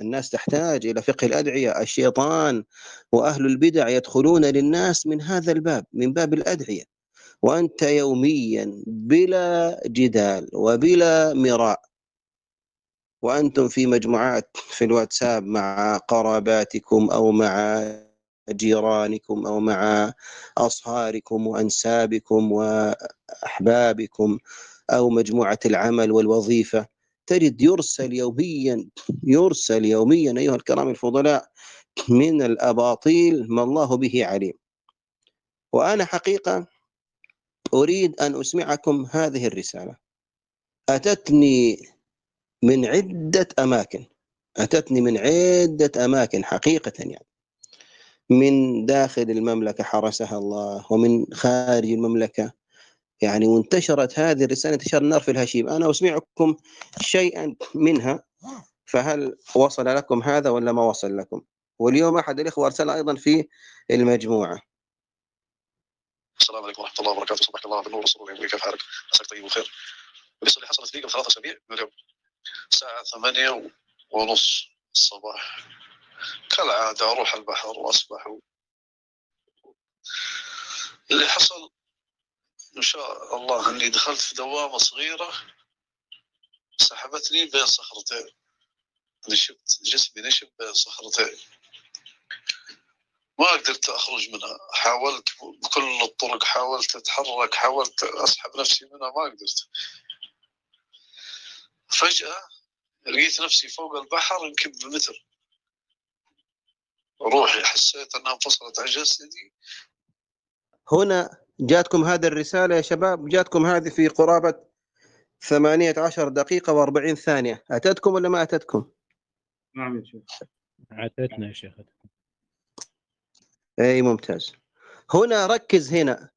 الناس تحتاج إلى فقه الأدعية الشيطان وأهل البدع يدخلون للناس من هذا الباب من باب الأدعية وأنت يوميا بلا جدال وبلا مراء وأنتم في مجموعات في الواتساب مع قراباتكم أو مع جيرانكم أو مع أصهاركم وأنسابكم وأحبابكم أو مجموعة العمل والوظيفة ترد يرسل يوميا يرسل يوميا أيها الكرام الفضلاء من الأباطيل ما الله به عليم وأنا حقيقة أريد أن أسمعكم هذه الرسالة أتتني من عدة أماكن أتتني من عدة أماكن حقيقة يعني من داخل المملكة حرسها الله ومن خارج المملكة يعني وانتشرت هذه الرسالة انتشار النار في الهشيم أنا أسمعكم شيئا منها فهل وصل لكم هذا ولا ما وصل لكم واليوم أحد الإخوة أرسل أيضا في المجموعة السلام عليكم ورحمة الله وبركاته صباح الله بالنور رسول الله كيف حالك؟ عساك طيب وخير القصة اللي حصلت لي قبل ثلاث أسابيع من اليوم الساعة ثمانية ونص الصباح كالعادة أروح البحر وأصبح اللي حصل إن شاء الله أني دخلت في دوامة صغيرة سحبتني بين صخرتين نشبت جسمي نشب بين صخرتين ما قدرت أخرج منها حاولت بكل الطرق حاولت أتحرك حاولت أسحب نفسي منها ما قدرت فجأة لقيت نفسي فوق البحر يمكن بمتر روحي حسيت أنها انفصلت عن جسدي هنا جاتكم هذه الرسالة يا شباب جاتكم هذه في قرابة 18 دقيقة و40 ثانية أتتكم ولا ما أتتكم؟ نعم يا شيخ أتتنا يا شيخ أي ممتاز هنا ركز هنا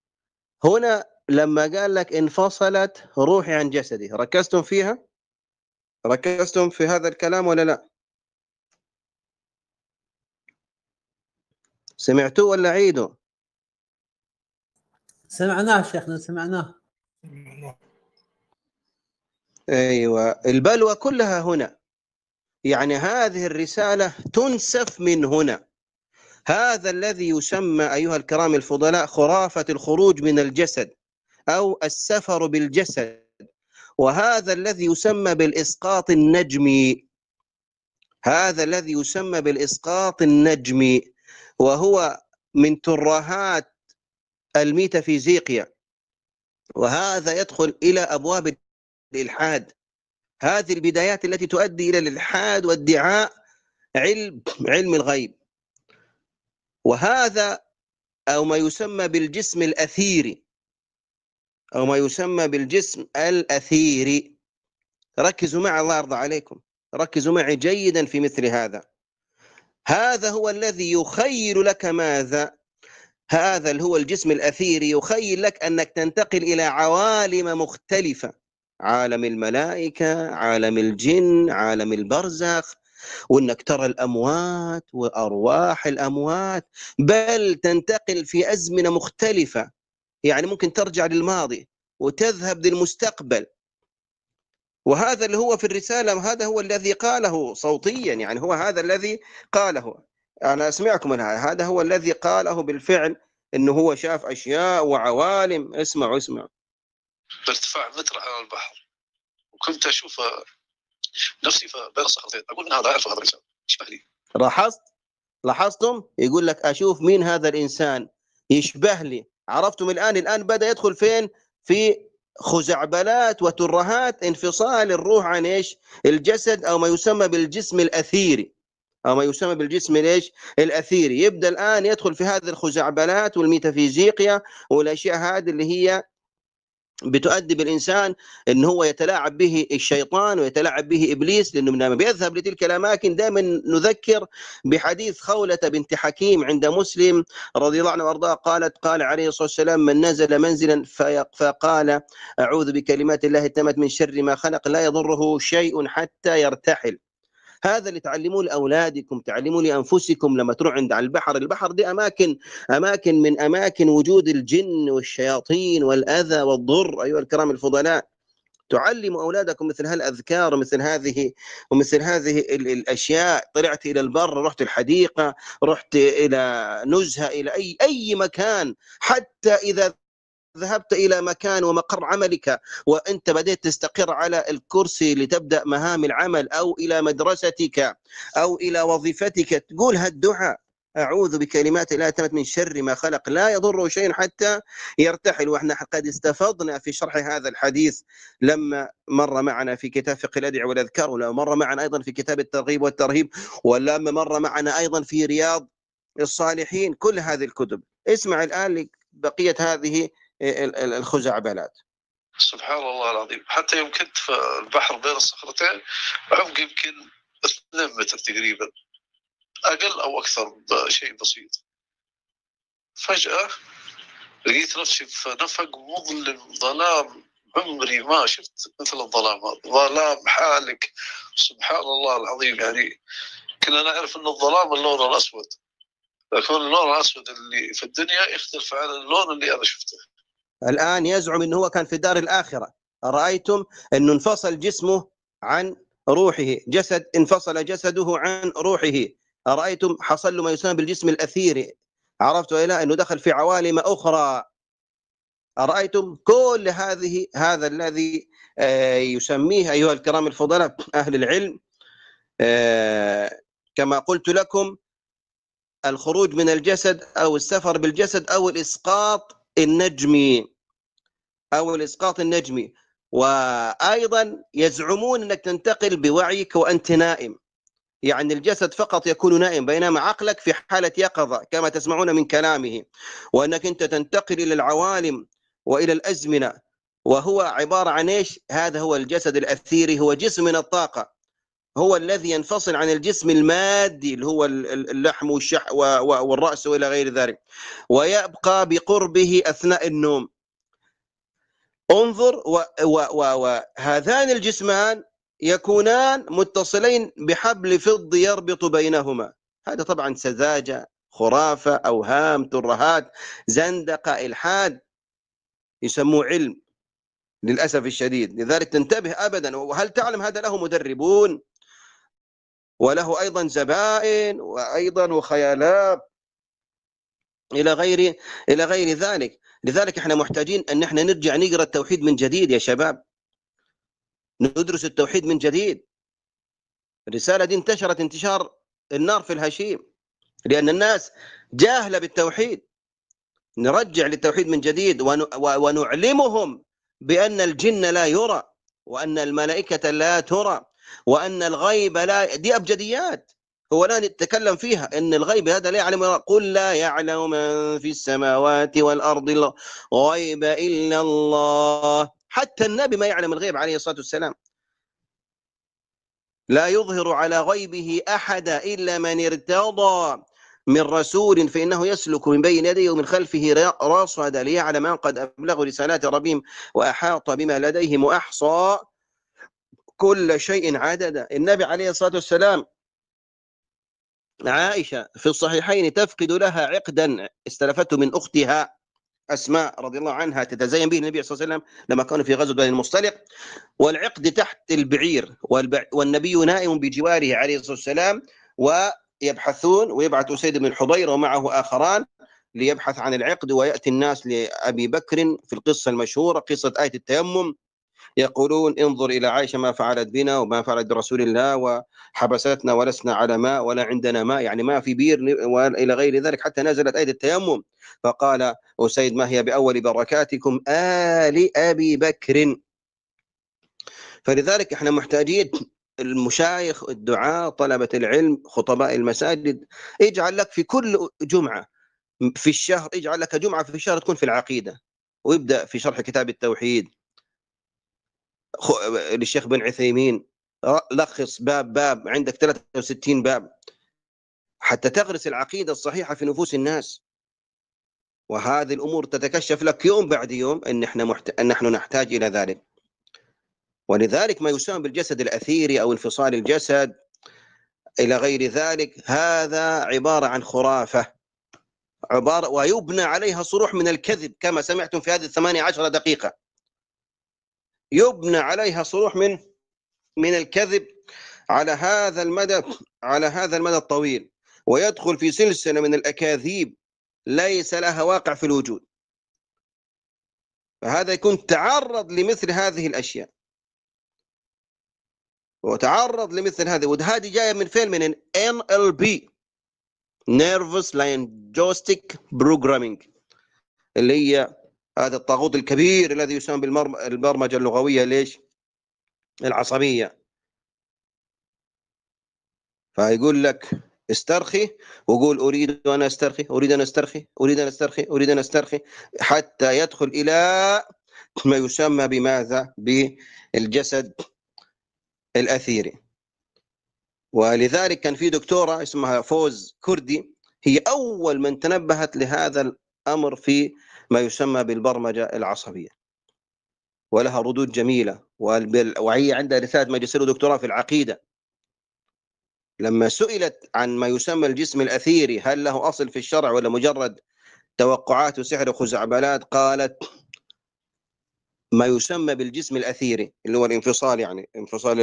هنا لما قال لك انفصلت روحي عن جسدي ركزتم فيها؟ ركزتم في هذا الكلام ولا لا؟ سمعتوه ولا عيدوا؟ سمعناه شيخنا سمعناه ايوه البلوى كلها هنا يعني هذه الرساله تنسف من هنا هذا الذي يسمى ايها الكرام الفضلاء خرافه الخروج من الجسد او السفر بالجسد وهذا الذي يسمى بالاسقاط النجمي هذا الذي يسمى بالاسقاط النجمي وهو من ترهات الميتافيزيقيا وهذا يدخل إلى أبواب الإلحاد هذه البدايات التي تؤدي إلى الإلحاد وادعاء علم علم الغيب وهذا أو ما يسمى بالجسم الأثيري أو ما يسمى بالجسم الأثيري ركزوا معي الله يرضى عليكم ركزوا معي جيدا في مثل هذا هذا هو الذي يخيل لك ماذا هذا اللي هو الجسم الأثيري يخيل لك أنك تنتقل إلى عوالم مختلفة عالم الملائكة عالم الجن عالم البرزخ وأنك ترى الأموات وأرواح الأموات بل تنتقل في أزمنة مختلفة يعني ممكن ترجع للماضي وتذهب للمستقبل وهذا اللي هو في الرسالة هذا هو الذي قاله صوتيا يعني هو هذا الذي قاله أنا أسمعكم منها هذا هو الذي قاله بالفعل أنه هو شاف أشياء وعوالم اسمعوا اسمعوا بارتفاع متر على البحر وكنت أشوف آه، نفسي بين الصخرتين أقول أنا هذا أعرف هذا الإنسان يشبه لي لاحظت لاحظتم يقول لك أشوف مين هذا الإنسان يشبه لي عرفتم الآن الآن بدأ يدخل فين في خزعبلات وترهات انفصال الروح عن ايش؟ الجسد او ما يسمى بالجسم الاثيري. او آه، ما يسمى بالجسم ليش؟ الاثيري، يبدا الان يدخل في هذه الخزعبلات والميتافيزيقيا والاشياء هذه اللي هي بتؤدي بالانسان ان هو يتلاعب به الشيطان ويتلاعب به ابليس لانه لما بيذهب لتلك الاماكن دائما نذكر بحديث خوله بنت حكيم عند مسلم رضي الله عنه وارضاه قالت قال عليه الصلاه والسلام من نزل منزلا فقال اعوذ بكلمات الله التامات من شر ما خلق لا يضره شيء حتى يرتحل هذا اللي تعلموه لاولادكم تعلموه لانفسكم لما تروح عند على البحر البحر دي اماكن اماكن من اماكن وجود الجن والشياطين والاذى والضر ايها الكرام الفضلاء تعلم اولادكم مثل هالاذكار ومثل هذه ومثل هذه الاشياء طلعت الى البر رحت الحديقه رحت الى نزهه الى اي اي مكان حتى اذا ذهبت إلى مكان ومقر عملك وأنت بديت تستقر على الكرسي لتبدأ مهام العمل أو إلى مدرستك أو إلى وظيفتك تقول هالدعاء أعوذ بكلمات الله تمت من شر ما خلق لا يضره شيء حتى يرتحل وإحنا قد استفضنا في شرح هذا الحديث لما مر معنا في كتاب فقه الأدعية والأذكار ولما مر معنا أيضا في كتاب الترغيب والترهيب ولما مر معنا أيضا في رياض الصالحين كل هذه الكتب اسمع الآن بقية هذه إيه، الخزعبلات سبحان الله العظيم حتى يوم كنت في البحر بين الصخرتين عمق يمكن 2 متر تقريبا اقل او اكثر بشيء بسيط فجاه لقيت نفسي في نفق مظلم ظلام عمري ما شفت مثل الظلام ظلام حالك سبحان الله العظيم يعني كنا نعرف ان الظلام اللون الاسود لكن اللون الاسود اللي في الدنيا يختلف عن اللون اللي انا شفته الآن يزعم أنه هو كان في دار الآخرة أرأيتم أنه انفصل جسمه عن روحه جسد انفصل جسده عن روحه أرأيتم حصل له ما يسمى بالجسم الأثيري عرفت إلى أنه دخل في عوالم أخرى أرأيتم كل هذه هذا الذي آه، يسميه أيها الكرام الفضلاء أهل العلم آه، كما قلت لكم الخروج من الجسد أو السفر بالجسد أو الإسقاط النجمي أو الإسقاط النجمي وأيضا يزعمون أنك تنتقل بوعيك وأنت نائم يعني الجسد فقط يكون نائم بينما عقلك في حالة يقظة كما تسمعون من كلامه وأنك أنت تنتقل إلى العوالم وإلى الأزمنة وهو عبارة عن إيش هذا هو الجسد الأثيري هو جسم من الطاقة هو الذي ينفصل عن الجسم المادي اللي هو اللحم والشح والرأس وإلى غير ذلك ويبقى بقربه أثناء النوم انظر وهذان الجسمان يكونان متصلين بحبل فض يربط بينهما هذا طبعا سذاجة خرافة أوهام ترهات زندقة إلحاد يسموه علم للأسف الشديد لذلك تنتبه أبدا وهل تعلم هذا له مدربون وله أيضا زبائن وأيضا وخيالات إلى غير إلى غير ذلك لذلك احنا محتاجين أن احنا نرجع نقرأ التوحيد من جديد يا شباب ندرس التوحيد من جديد الرسالة دي انتشرت انتشار النار في الهشيم لأن الناس جاهلة بالتوحيد نرجع للتوحيد من جديد ونعلمهم بأن الجن لا يرى وأن الملائكة لا ترى وأن الغيب لا دي أبجديات هو لا نتكلم فيها ان الغيب هذا لا يعلم قل لا يعلم من في السماوات والارض الغيب الا الله حتى النبي ما يعلم الغيب عليه الصلاه والسلام لا يظهر على غيبه احدا الا من ارتضى من رسول فانه يسلك من بين يديه ومن خلفه رصدا ليعلم ان قد ابلغوا رسالات ربهم واحاط بما لديهم واحصى كل شيء عددا النبي عليه الصلاة والسلام عائشة في الصحيحين تفقد لها عقدا استلفته من أختها أسماء رضي الله عنها تتزين به النبي صلى الله عليه وسلم لما كانوا في غزوة بني المصطلق والعقد تحت البعير والنبي نائم بجواره عليه الصلاة والسلام ويبحثون ويبعث أسيد بن حضير ومعه آخران ليبحث عن العقد ويأتي الناس لأبي بكر في القصة المشهورة قصة آية التيمم يقولون انظر إلى عائشة ما فعلت بنا وما فعلت برسول الله وحبستنا ولسنا على ماء ولا عندنا ماء يعني ما في بير وإلى غير ذلك حتى نزلت ايدي التيمم فقال أسيد ما هي بأول بركاتكم آل أبي بكر فلذلك احنا محتاجين المشايخ الدعاء طلبة العلم خطباء المساجد اجعل لك في كل جمعة في الشهر اجعل لك جمعة في الشهر تكون في العقيدة وابدأ في شرح كتاب التوحيد للشيخ بن عثيمين لخص باب باب عندك 63 باب حتى تغرس العقيدة الصحيحة في نفوس الناس وهذه الأمور تتكشف لك يوم بعد يوم أن, احنا محت... أن نحن نحتاج إلى ذلك ولذلك ما يسمى بالجسد الأثيري أو انفصال الجسد إلى غير ذلك هذا عبارة عن خرافة عبارة ويبنى عليها صروح من الكذب كما سمعتم في هذه الثمانية عشر دقيقة يبنى عليها صروح من من الكذب على هذا المدى على هذا المدى الطويل ويدخل في سلسلة من الأكاذيب ليس لها واقع في الوجود فهذا يكون تعرض لمثل هذه الأشياء وتعرض لمثل هذه وهذه جاية من فين من ال ان NLP لاين جوستيك بروجرامينج اللي هي هذا الطاغوت الكبير الذي يسمى بالبرمجة اللغوية ليش العصبية فيقول لك استرخي وقول أريد أن أسترخي أريد أن أسترخي أريد أن أسترخي أريد أن أسترخي حتى يدخل إلى ما يسمى بماذا بالجسد الأثيري ولذلك كان في دكتورة اسمها فوز كردي هي أول من تنبهت لهذا الأمر في ما يسمى بالبرمجة العصبية ولها ردود جميلة وهي عندها رسالة ماجستير ودكتوراه في العقيدة لما سئلت عن ما يسمى الجسم الأثيري هل له أصل في الشرع ولا مجرد توقعات وسحر وخزعبلات قالت ما يسمى بالجسم الأثيري اللي هو الانفصال يعني انفصال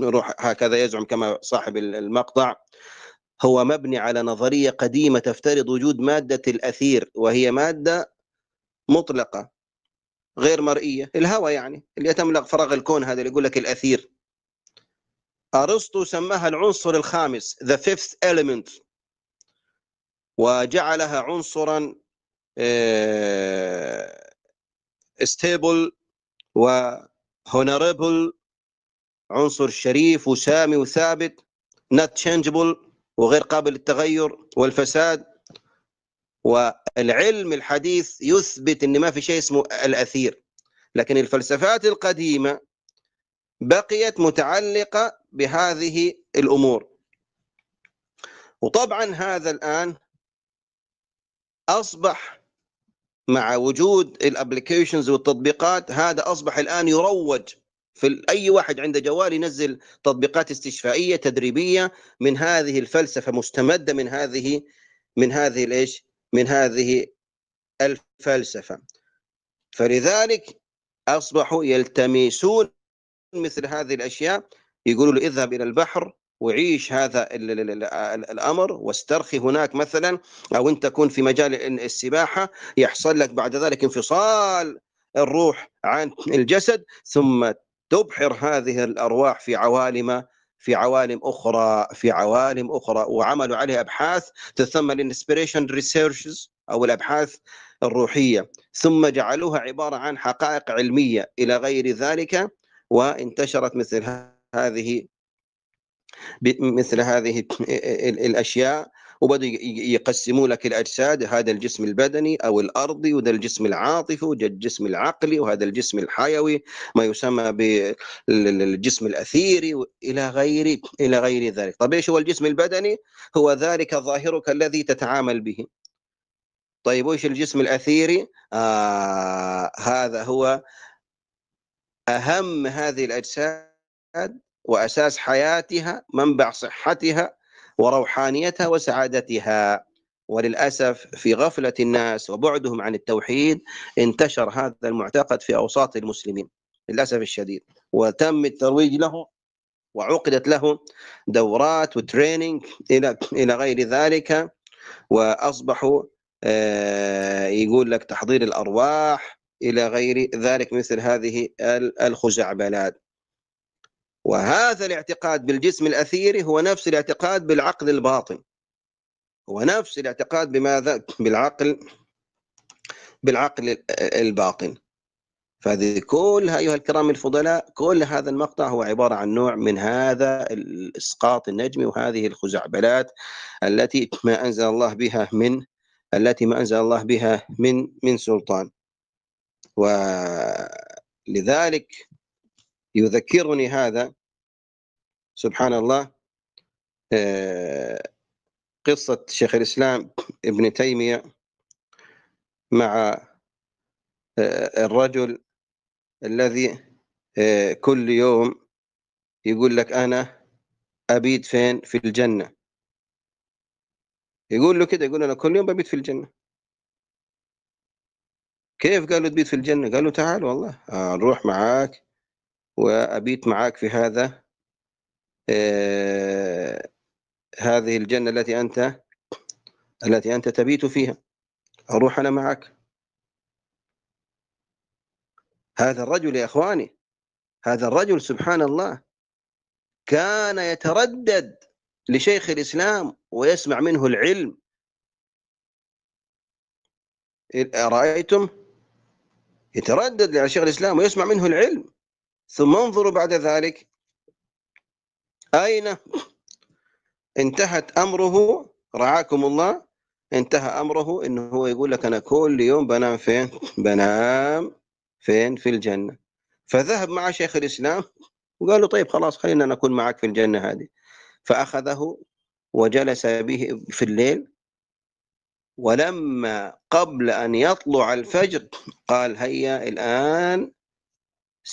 الروح هكذا يزعم كما صاحب المقطع هو مبني على نظرية قديمة تفترض وجود مادة الأثير وهي مادة مطلقة غير مرئية الهوى يعني اللي يتملق فراغ الكون هذا اللي يقول لك الأثير أرسطو سماها العنصر الخامس the fifth element وجعلها عنصرا ستيبل آه، وهونربل عنصر شريف وسامي وثابت not changeable وغير قابل للتغير والفساد والعلم الحديث يثبت ان ما في شيء اسمه الاثير لكن الفلسفات القديمه بقيت متعلقه بهذه الامور وطبعا هذا الان اصبح مع وجود الابلكيشنز والتطبيقات هذا اصبح الان يروج في اي واحد عنده جوال ينزل تطبيقات استشفائيه تدريبيه من هذه الفلسفه مستمده من هذه من هذه الايش؟ من هذه الفلسفة فلذلك أصبحوا يلتمسون مثل هذه الأشياء يقولوا له اذهب إلى البحر وعيش هذا الامر واسترخي هناك مثلا او انت تكون في مجال السباحه يحصل لك بعد ذلك انفصال الروح عن الجسد ثم تبحر هذه الارواح في عوالم في عوالم اخرى في عوالم اخرى وعملوا عليها ابحاث تسمى الانسبريشن ريسيرشز او الابحاث الروحيه ثم جعلوها عباره عن حقائق علميه الى غير ذلك وانتشرت مثل هذه مثل هذه الاشياء وبدوا يقسموا لك الاجساد هذا الجسم البدني او الارضي وذا الجسم العاطفي وذا الجسم العقلي وهذا الجسم الحيوي ما يسمى بالجسم الاثيري الى غير الى غير ذلك، طيب ايش هو الجسم البدني؟ هو ذلك ظاهرك الذي تتعامل به. طيب وايش الجسم الاثيري؟ آه هذا هو اهم هذه الاجساد واساس حياتها منبع صحتها وروحانيتها وسعادتها وللأسف في غفلة الناس وبعدهم عن التوحيد انتشر هذا المعتقد في أوساط المسلمين للأسف الشديد وتم الترويج له وعقدت له دورات وتريننج إلى إلى غير ذلك وأصبحوا آه، يقول لك تحضير الأرواح إلى غير ذلك مثل هذه الخزعبلات وهذا الاعتقاد بالجسم الأثيري هو نفس الاعتقاد بالعقل الباطن هو نفس الاعتقاد بماذا بالعقل بالعقل الباطن فهذه كلها أيها الكرام الفضلاء كل هذا المقطع هو عبارة عن نوع من هذا الإسقاط النجمي وهذه الخزعبلات التي ما أنزل الله بها من التي ما أنزل الله بها من من سلطان ولذلك يذكرني هذا سبحان الله آه، قصة شيخ الإسلام ابن تيمية مع آه، الرجل الذي آه، كل يوم يقول لك أنا أبيت فين في الجنة يقول له كده يقول أنا كل يوم ببيت في الجنة كيف قالوا تبيت في الجنة قالوا تعال والله نروح معاك وأبيت معاك في هذا آه، هذه الجنة التي أنت التي أنت تبيت فيها أروح أنا معك هذا الرجل يا إخواني هذا الرجل سبحان الله كان يتردد لشيخ الإسلام ويسمع منه العلم أرأيتم يتردد لشيخ الإسلام ويسمع منه العلم ثم انظروا بعد ذلك أين انتهت أمره رعاكم الله انتهى أمره إنه هو يقول لك أنا كل يوم بنام فين بنام فين في الجنة فذهب مع شيخ الإسلام وقال له طيب خلاص خلينا نكون معك في الجنة هذه فأخذه وجلس به في الليل ولما قبل أن يطلع الفجر قال هيا الآن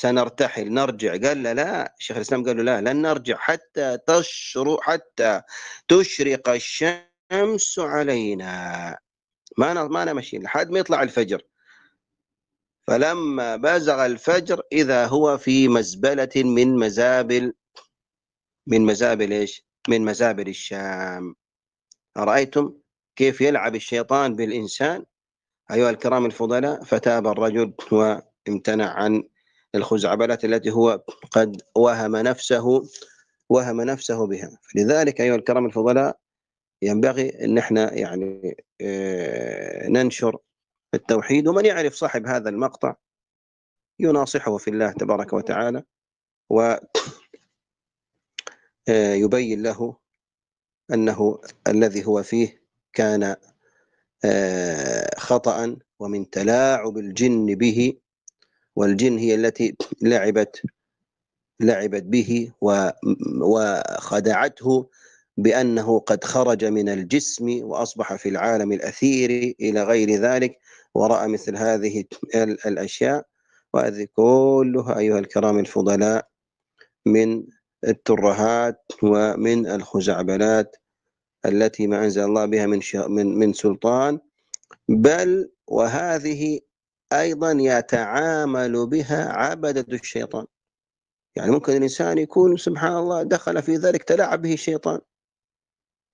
سنرتحل نرجع قال له لا شيخ الاسلام قال له لا لن نرجع حتى تشرق حتى تشرق الشمس علينا ما ما ماشيين لحد ما يطلع الفجر فلما بزغ الفجر اذا هو في مزبله من مزابل من مزابل ايش؟ من مزابل الشام ارايتم كيف يلعب الشيطان بالانسان ايها الكرام الفضلاء فتاب الرجل وامتنع عن الخزعبلات التي هو قد وهم نفسه وهم نفسه بها لذلك أيها الكرام الفضلاء ينبغي أن احنا يعني آه، ننشر التوحيد ومن يعرف صاحب هذا المقطع يناصحه في الله تبارك وتعالى و آه، يبين له أنه الذي هو فيه كان آه، خطأ ومن تلاعب الجن به والجن هي التي لعبت لعبت به وخدعته بأنه قد خرج من الجسم وأصبح في العالم الأثير إلى غير ذلك ورأى مثل هذه الأشياء وهذه كلها أيها الكرام الفضلاء من الترهات ومن الخزعبلات التي ما أنزل الله بها من من من سلطان بل وهذه أيضا يتعامل بها عبدة الشيطان يعني ممكن الإنسان يكون سبحان الله دخل في ذلك تلاعب به الشيطان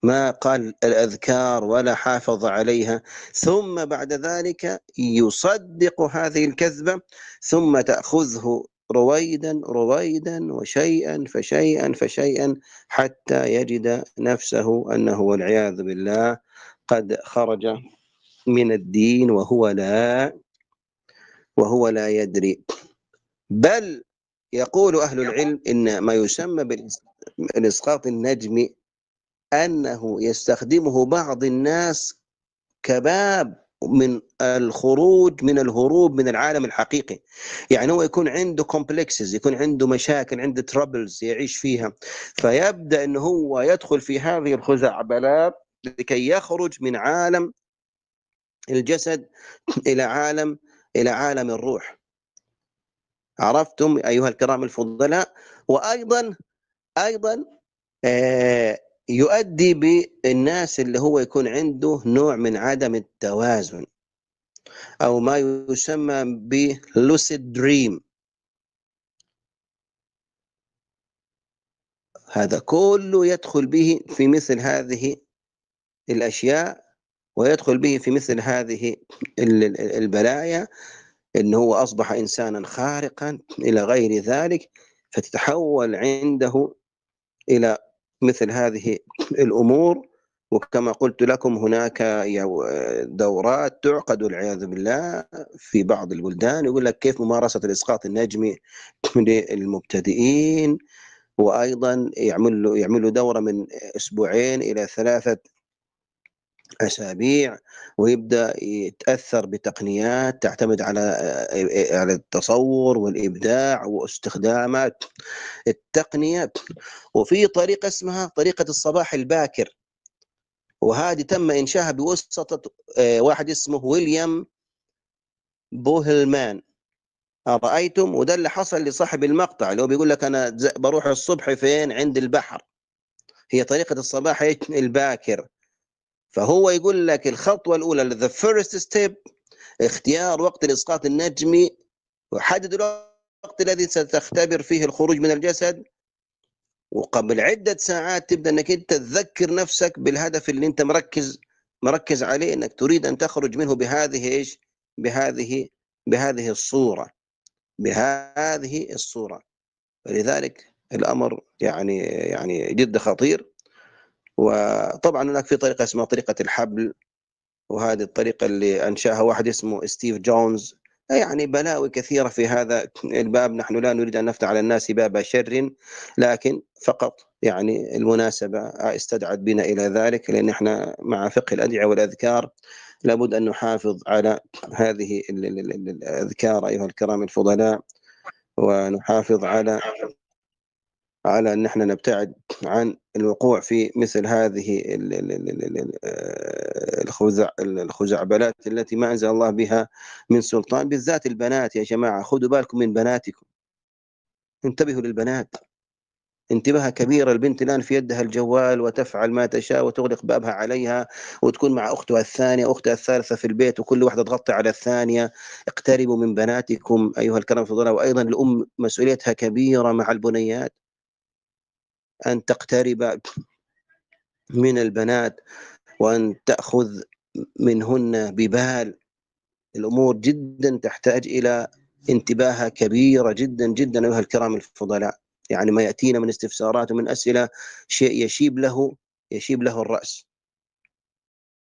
ما قال الأذكار ولا حافظ عليها ثم بعد ذلك يصدق هذه الكذبة ثم تأخذه رويدا رويدا وشيئا فشيئا فشيئا حتى يجد نفسه أنه والعياذ بالله قد خرج من الدين وهو لا وهو لا يدري بل يقول أهل العلم إن ما يسمى بالإسقاط النجمي أنه يستخدمه بعض الناس كباب من الخروج من الهروب من العالم الحقيقي يعني هو يكون عنده كومبلكسز يكون عنده مشاكل عنده ترابلز يعيش فيها فيبدأ أنه هو يدخل في هذه الخزعبلات لكي يخرج من عالم الجسد إلى عالم إلى عالم الروح عرفتم أيها الكرام الفضلاء وأيضا أيضا آه، يؤدي بالناس اللي هو يكون عنده نوع من عدم التوازن أو ما يسمى بلوسيد دريم هذا كله يدخل به في مثل هذه الأشياء ويدخل به في مثل هذه البلايا أنه هو أصبح إنسانا خارقا إلى غير ذلك فتتحول عنده إلى مثل هذه الأمور وكما قلت لكم هناك دورات تعقد والعياذ بالله في بعض البلدان يقول لك كيف ممارسة الإسقاط النجمي للمبتدئين وأيضا يعمل يعملوا دورة من أسبوعين إلى ثلاثة اسابيع ويبدا يتاثر بتقنيات تعتمد على آه، على التصور والابداع واستخدامات التقنيه وفي طريقه اسمها طريقه الصباح الباكر وهذه تم انشاها بوسط آه، واحد اسمه ويليام بوهلمان أرأيتم وده اللي حصل لصاحب المقطع اللي هو بيقول لك أنا بروح الصبح فين عند البحر هي طريقة الصباح الباكر فهو يقول لك الخطوة الأولى the first step اختيار وقت الإسقاط النجمي وحدد الوقت الذي ستختبر فيه الخروج من الجسد وقبل عدة ساعات تبدأ أنك أنت تذكر نفسك بالهدف اللي أنت مركز مركز عليه أنك تريد أن تخرج منه بهذه إيش بهذه بهذه الصورة بهذه الصورة ولذلك الأمر يعني يعني جد خطير وطبعا هناك في طريقه اسمها طريقه الحبل وهذه الطريقه اللي انشاها واحد اسمه ستيف جونز يعني بلاوي كثيره في هذا الباب نحن لا نريد ان نفتح على الناس باب شر لكن فقط يعني المناسبه استدعت بنا الى ذلك لان احنا مع فقه الادعيه والاذكار لابد ان نحافظ على هذه الاذكار ايها الكرام الفضلاء ونحافظ على على أن احنا نبتعد عن الوقوع في مثل هذه آه، الخزعبلات التي ما أنزل الله بها من سلطان بالذات البنات يا جماعة خذوا بالكم من بناتكم انتبهوا للبنات انتباهها كبيرة البنت الآن في يدها الجوال وتفعل ما تشاء وتغلق بابها عليها وتكون مع أختها الثانية أختها الثالثة في البيت وكل واحدة تغطي على الثانية اقتربوا من بناتكم أيها الكرام في وأيضا الأم مسؤوليتها كبيرة مع البنيات أن تقترب من البنات وأن تأخذ منهن ببال الأمور جدا تحتاج إلى انتباهة كبيرة جدا جدا أيها الكرام الفضلاء يعني ما يأتينا من استفسارات ومن أسئلة شيء يشيب له يشيب له الرأس